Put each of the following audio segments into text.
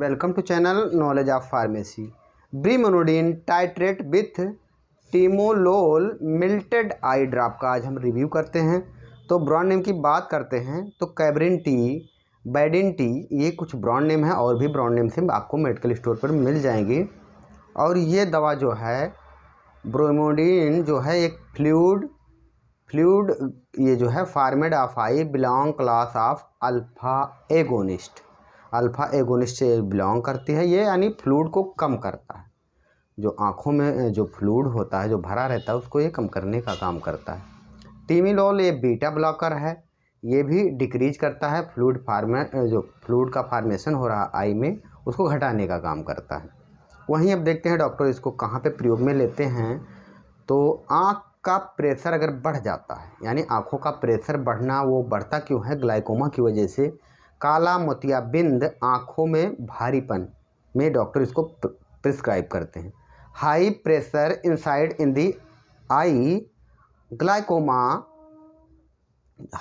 welcome to channel knowledge of pharmacy brimonidine tartrate with timolol maleate eye drop का आज हम review करते हैं तो ब्रांड नेम की बात करते हैं तो कैबरिन टी बैडिन टी ये कुछ ब्रांड नेम है और भी ब्रांड नेम से आपको मेडिकल स्टोर पर मिल जाएंगे और ये दवा जो है ब्रोमोडीन जो है एक फ्लूड फ्लूड ये जो है formed of eye belong class of alpha agonist alpha agonist से बिलोंग करती है ये यानी फ्लूड को कम करता है जो आँखों में जो फ्लूड होता है जो भरा रहता है उसको ये कम करने का काम करता है टीमिलोल ये बीटा ब्लॉकर है ये भी डिक्रीज करता है फ्लूड फार्मे जो फ्लूड का फार्मेशन हो रहा आई में उसको घटाने का काम करता है वहीं अब देखते हैं डॉक्टर इसको कहाँ पे प्रयोग में लेते हैं तो आँख का प्रेशर अगर बढ़ जाता है यानी आँखों का प्रेशर बढ़ना वो बढ़ता क्यों है ग्लाइकोमा की वजह से काला मोतियाबिंद आँखों में भारीपन में डॉक्टर इसको प्रिस्क्राइब करते हैं high pressure inside in the eye glaucoma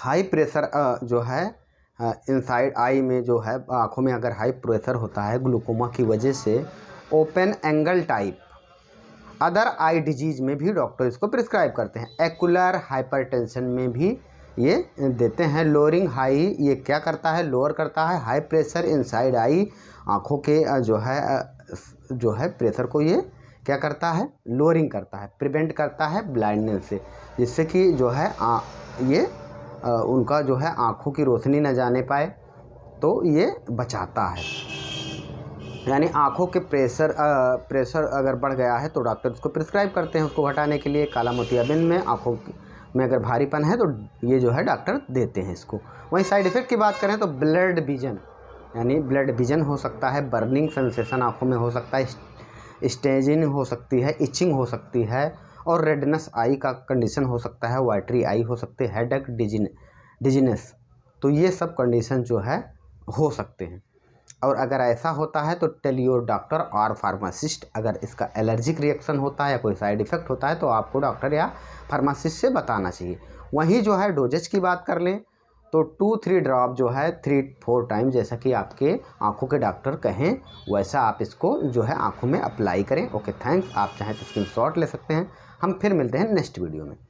high pressure जो है इनसाइड आई में जो है आँखों में अगर हाई प्रेशर होता है ग्लूकोमा की वजह से open angle type other eye disease में भी डॉक्टर इसको प्रिस्क्राइब करते हैं एकुलर हाइपरटेंशन में भी ये देते हैं लोअरिंग हाई ये क्या करता है लोअर करता है हाई प्रेशर इनसाइड आई आँखों के जो है जो है प्रेशर को ये क्या करता है लोअरिंग करता है प्रिवेंट करता है ब्लाइंडनेस से जिससे कि जो है आ, ये आ, उनका जो है आँखों की रोशनी न जाने पाए तो ये बचाता है यानी आँखों के प्रेशर आ, प्रेशर अगर बढ़ गया है तो डॉक्टर उसको प्रिस्क्राइब करते हैं उसको घटाने के लिए काला मोतियाबिंद में आँखों की में अगर भारीपन है तो ये जो है डॉक्टर देते हैं इसको वहीं साइड इफ़ेक्ट की बात करें तो ब्लड विजन यानी ब्लड विजन हो सकता है बर्निंग सेंसेशन आँखों में हो सकता है स्टेजिन हो सकती है इचिंग हो सकती है और रेडनेस आई का कंडीशन हो सकता है वाइटरी आई हो सकती है हेडक डिजिन डिजिनेस तो ये सब कंडीशन जो है हो सकते हैं और अगर ऐसा होता है तो टेल योर डॉक्टर और फार्मासिस्ट अगर इसका एलर्जिक रिएक्शन होता है या कोई साइड इफ़ेक्ट होता है तो आपको डॉक्टर या फार्मासिस्ट से बताना चाहिए वहीं जो है डोजेज की बात कर लें तो टू थ्री ड्रॉप जो है थ्री फोर टाइम जैसा कि आपके आंखों के डॉक्टर कहें वैसा आप इसको जो है आंखों में अप्लाई करें ओके थैंक्स आप चाहें तो स्क्रीन ले सकते हैं हम फिर मिलते हैं नेक्स्ट वीडियो में